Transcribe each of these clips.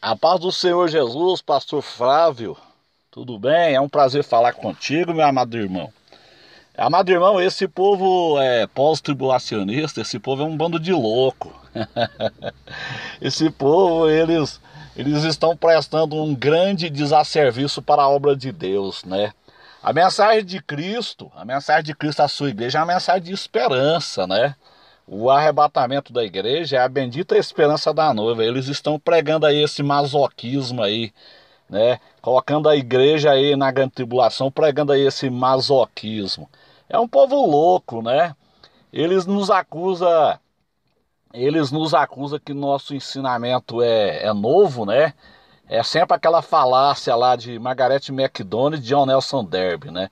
A paz do Senhor Jesus, pastor Flávio. Tudo bem? É um prazer falar contigo, meu amado irmão. Amado irmão, esse povo é pós-tribulacionista, esse povo é um bando de louco. esse povo, eles eles estão prestando um grande desasserviço para a obra de Deus, né? A mensagem de Cristo, a mensagem de Cristo à sua igreja é uma mensagem de esperança, né? O arrebatamento da igreja é a bendita esperança da noiva. Eles estão pregando aí esse masoquismo aí, né? Colocando a igreja aí na grande tribulação, pregando aí esse masoquismo. É um povo louco, né? Eles nos acusam eles nos acusam que nosso ensinamento é, é novo, né? É sempre aquela falácia lá de Margaret McDonald e John Nelson Derby, né?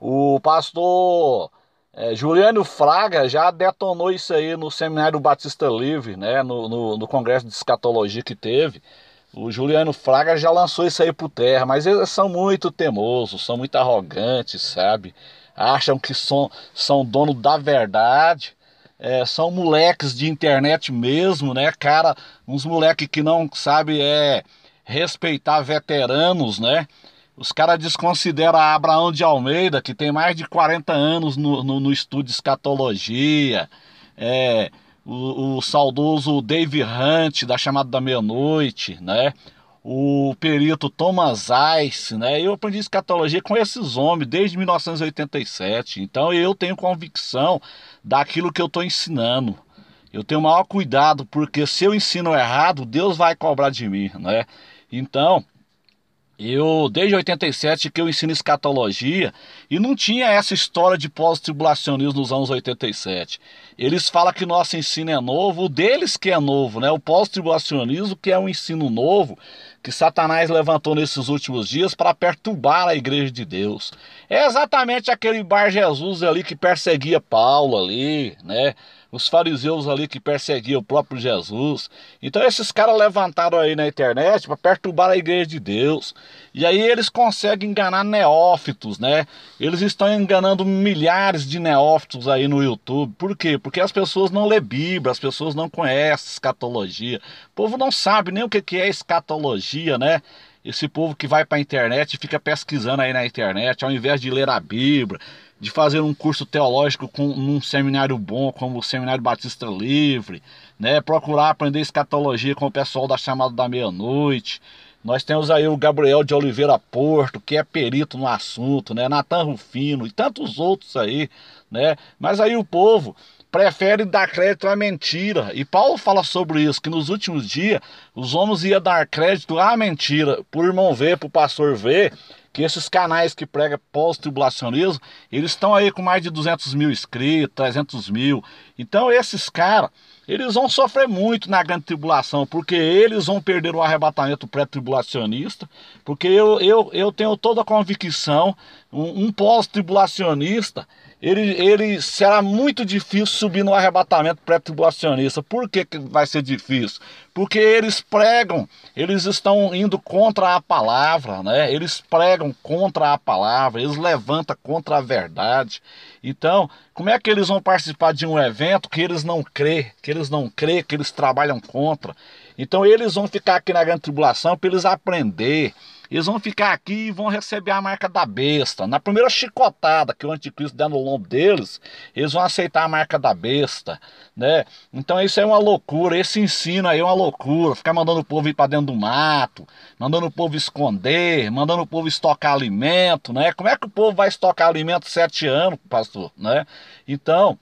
O pastor é, Juliano Fraga já detonou isso aí no Seminário Batista Livre, né? No, no, no, Congresso de Escatologia que teve. O Juliano Fraga já lançou isso aí pro terra, mas eles são muito temosos, são muito arrogantes, sabe? Acham que são, são dono da verdade. É, são moleques de internet mesmo, né, cara? Uns moleques que não sabe é respeitar veteranos, né? Os caras desconsideram Abraão de Almeida, que tem mais de 40 anos no, no, no estudo de escatologia. É, o, o, saudoso Dave Hunt, da chamada da meia-noite, né? O perito Thomas Ice, né? Eu aprendi escatologia com esses homens desde 1987. Então eu tenho convicção daquilo que eu estou ensinando. Eu tenho o maior cuidado, porque se eu ensino errado, Deus vai cobrar de mim, né? Então, eu, desde 87 que eu ensino escatologia e não tinha essa história de pós-tribulacionismo nos anos 87. Eles falam que nosso ensino é novo, o deles que é novo, né? O pós-tribulacionismo que é um ensino novo que Satanás levantou nesses últimos dias para perturbar a igreja de Deus. É exatamente aquele Bar Jesus ali que perseguia Paulo ali, né? os fariseus ali que perseguiam o próprio Jesus. Então esses caras levantaram aí na internet para perturbar a igreja de Deus. E aí eles conseguem enganar neófitos, né? Eles estão enganando milhares de neófitos aí no YouTube. Por quê? Porque as pessoas não lê Bíblia, as pessoas não conhecem escatologia. O povo não sabe nem o que é escatologia, né? Esse povo que vai para a internet e fica pesquisando aí na internet, ao invés de ler a Bíblia, de fazer um curso teológico com, num seminário bom, como o Seminário Batista Livre, né? procurar aprender escatologia com o pessoal da Chamada da Meia-Noite. Nós temos aí o Gabriel de Oliveira Porto, que é perito no assunto, né? Natan Rufino e tantos outros aí, né? Mas aí o povo prefere dar crédito à mentira. E Paulo fala sobre isso, que nos últimos dias os homens iam dar crédito à mentira, por irmão ver, por pastor ver, que esses canais que pregam pós-tribulacionismo, eles estão aí com mais de 200 mil inscritos, 300 mil. Então esses caras, eles vão sofrer muito na grande tribulação, porque eles vão perder o arrebatamento pré-tribulacionista, porque eu, eu, eu tenho toda a convicção, um, um pós-tribulacionista, ele, ele será muito difícil subir no arrebatamento pré-tribulacionista. Por que, que vai ser difícil? Porque eles pregam, eles estão indo contra a palavra, né? Eles pregam contra a palavra, eles levantam contra a verdade. Então, como é que eles vão participar de um evento que eles não crê, que eles não crê, que eles trabalham contra? Então eles vão ficar aqui na grande tribulação para eles aprender. Eles vão ficar aqui e vão receber a marca da besta. Na primeira chicotada que o anticristo der no lombo deles, eles vão aceitar a marca da besta, né? Então isso é uma loucura, esse ensino aí é uma loucura. Ficar mandando o povo ir para dentro do mato, mandando o povo esconder, mandando o povo estocar alimento, né? Como é que o povo vai estocar alimento sete anos, pastor, né? Então,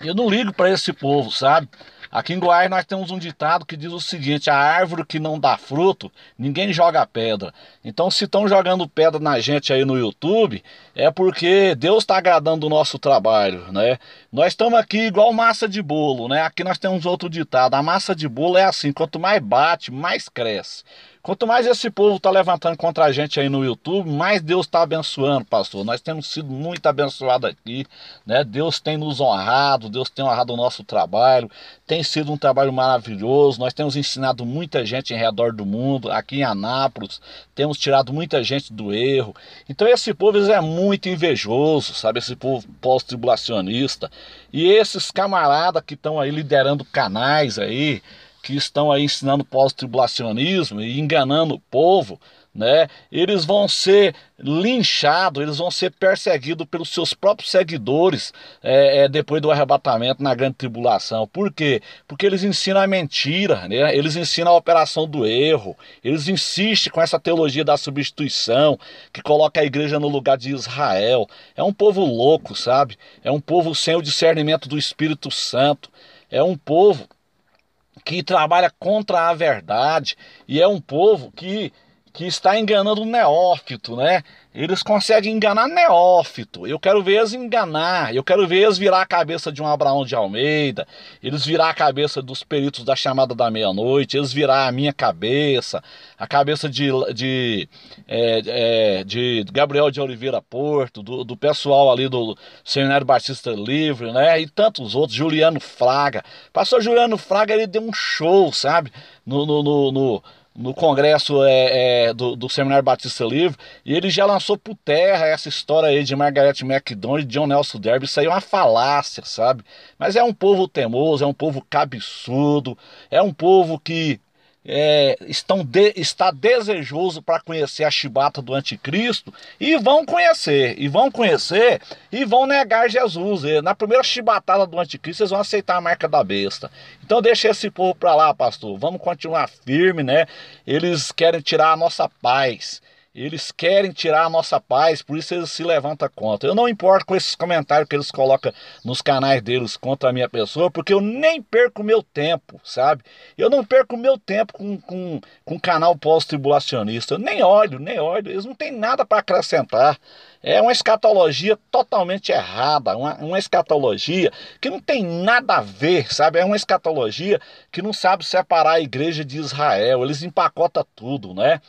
eu não ligo para esse povo, sabe? Aqui em Goiás nós temos um ditado que diz o seguinte: a árvore que não dá fruto, ninguém joga pedra. Então, se estão jogando pedra na gente aí no YouTube, é porque Deus está agradando o nosso trabalho, né? Nós estamos aqui igual massa de bolo, né? Aqui nós temos outro ditado: a massa de bolo é assim, quanto mais bate, mais cresce. Quanto mais esse povo está levantando contra a gente aí no YouTube, mais Deus está abençoando, pastor. Nós temos sido muito abençoados aqui, né? Deus tem nos honrado, Deus tem honrado o nosso trabalho. Tem sido um trabalho maravilhoso. Nós temos ensinado muita gente em redor do mundo, aqui em Anápolis, temos tirado muita gente do erro. Então esse povo é muito invejoso, sabe? Esse povo pós-tribulacionista. E esses camaradas que estão aí liderando canais aí, que estão aí ensinando pós-tribulacionismo e enganando o povo, né? Eles vão ser linchados, eles vão ser perseguidos pelos seus próprios seguidores é, é, depois do arrebatamento na grande tribulação. Por quê? Porque eles ensinam a mentira, né? eles ensinam a operação do erro, eles insistem com essa teologia da substituição que coloca a igreja no lugar de Israel. É um povo louco, sabe? É um povo sem o discernimento do Espírito Santo. É um povo que trabalha contra a verdade e é um povo que, que está enganando o neófito, né? Eles conseguem enganar neófito. Eu quero ver eles enganar. Eu quero ver eles virar a cabeça de um Abraão de Almeida. Eles virar a cabeça dos peritos da chamada da meia-noite. Eles virar a minha cabeça. A cabeça de, de, é, é, de Gabriel de Oliveira Porto. Do, do pessoal ali do Seminário Batista Livre, né? E tantos outros. Juliano Fraga. Pastor Juliano Fraga, ele deu um show, sabe? no, no, no, no no congresso é, é, do, do, Seminário Batista Livre, e ele já lançou por terra essa história aí de Margaret MacDonald e John Nelson Derby, isso aí é uma falácia, sabe? Mas é um povo temoso, é um povo cabeçudo, é um povo que é, estão de, está desejoso para conhecer a chibata do anticristo e vão conhecer, e vão conhecer e vão negar Jesus. E na primeira chibatada do anticristo, eles vão aceitar a marca da besta. Então deixa esse povo para lá, pastor. Vamos continuar firme, né? Eles querem tirar a nossa paz. Eles querem tirar a nossa paz, por isso eles se levantam contra. Eu não importo com esses comentários que eles colocam nos canais deles contra a minha pessoa, porque eu nem perco meu tempo, sabe? Eu não perco meu tempo com, com, com canal pós-tribulacionista. Eu nem olho, nem olho. Eles não têm nada para acrescentar. É uma escatologia totalmente errada, uma, uma escatologia que não tem nada a ver, sabe? É uma escatologia que não sabe separar a igreja de Israel. Eles empacotam tudo, né?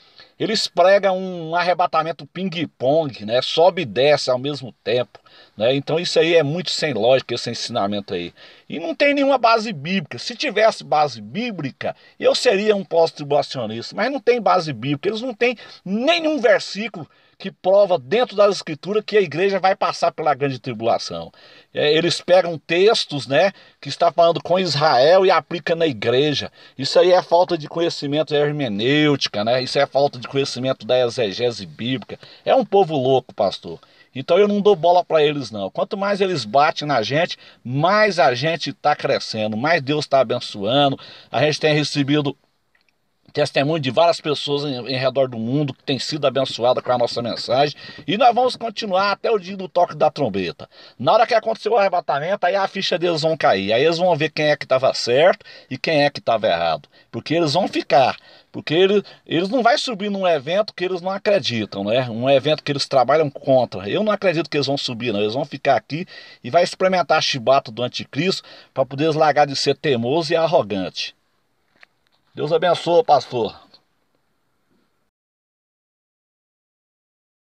Eles pregam um arrebatamento ping-pong, né? Sobe e desce ao mesmo tempo, né? Então isso aí é muito sem lógica esse ensinamento aí. E não tem nenhuma base bíblica. Se tivesse base bíblica, eu seria um pós-tribulacionista, mas não tem base bíblica. Eles não têm nenhum versículo que prova dentro das escrituras que a igreja vai passar pela grande tribulação. É, eles pegam textos, né, que está falando com Israel e aplica na igreja. Isso aí é falta de conhecimento hermenêutica, né? Isso é falta de conhecimento da exegese bíblica. É um povo louco, pastor. Então eu não dou bola para eles não. Quanto mais eles batem na gente, mais a gente está crescendo, mais Deus está abençoando. A gente tem recebido testemunho de várias pessoas em, em, redor do mundo que têm sido abençoadas com a nossa mensagem. E nós vamos continuar até o dia do toque da trombeta. Na hora que acontecer o arrebatamento, aí a ficha deles vão cair. Aí eles vão ver quem é que estava certo e quem é que estava errado. Porque eles vão ficar. Porque eles, eles não vão subir num evento que eles não acreditam, né? Um evento que eles trabalham contra. Eu não acredito que eles vão subir, não. Eles vão ficar aqui e vai experimentar a chibata do anticristo para poder largar de ser teimoso e arrogante. Deus abençoe, pastor.